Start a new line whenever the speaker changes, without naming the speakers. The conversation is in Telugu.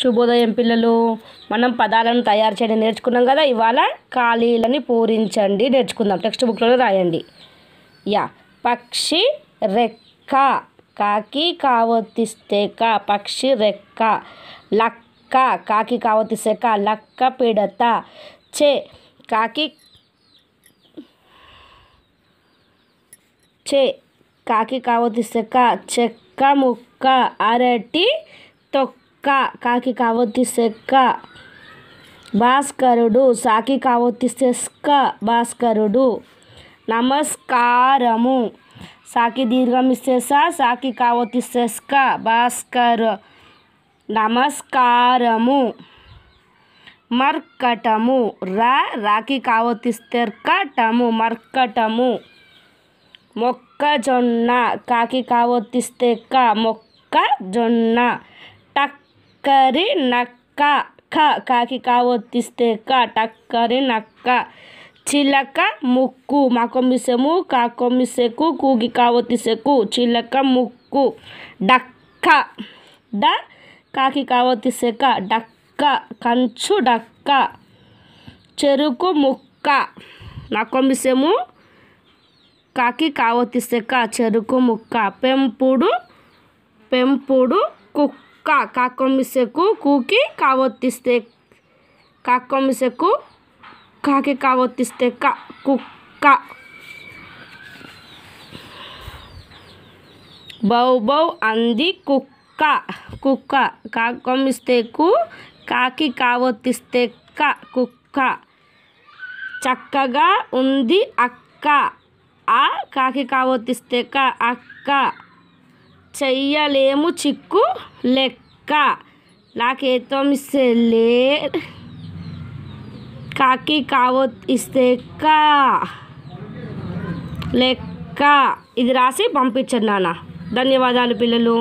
శుభోదయం పిల్లలు మనం పదాలను తయారు చేయడం నేర్చుకున్నాం కదా ఇవాళ ఖాళీలని పూరించండి నేర్చుకుందాం టెక్స్ట్ బుక్లోనే రాయండి యా పక్షి రెక్క కాకి కావతిస్తే కా పక్షి రెక్క లక్క కాకి కావతిస్తే కా లక్క పిడత చే కాకి చే కాకి కావతిస్తే కా చెక్క ముక్క అరటి తొక్క సెక్క కాకి కావొత్తిస్తే సెక్క భాస్కరుడు సాకి కావొత్తిస్తే భాస్కరుడు నమస్కారము సాకి దీర్ఘం ఇస్తే సా సాకి కావొత్తిస్తే భాస్కర్ నమస్కారము మర్కటము రా రాకి కావొత్తిస్తే కటము మర్కటము మొక్కజొన్న కాకి కావొత్తిస్తే మొక్కజొన్న టక్ టక్కరి నక్క క కాకి కావొత్తిస్తే క టక్కరి నక్క చిలక ముక్కు మా కొమ్మిసెము కా కొమ్మిసెకు కూకి కావొత్తిసెకు చిలక ముక్కు డక్క డ కాకి కావొత్తిసెక డక్క కంచు డక్క చెరుకు ముక్క మా కొమ్మిసెము కాకి కావొత్తిసెక చెరుకు ముక్క పెంపుడు పెంపుడు కుక్క కుక్క কাকমিসে কু কুকি কাবত্তিস্তে কাকমিসে কু కాకి కావొత్తిస్తే క కుక్క బౌ బౌ అంది కుక్క కుక్క కాకొమ్మిస్తే కు కాకి కావొత్తిస్తే క కుక్క చక్కగా ఉంది అక్క ఆ కాకి కావొత్తిస్తే క అక్క చెయ్యలేము చిక్కు లెక్క నాకేతో ఇస్తే లే కాకి కావో ఇస్తే కా లెక్క ఇది రాసి పంపించండి నాన్న ధన్యవాదాలు పిల్లలు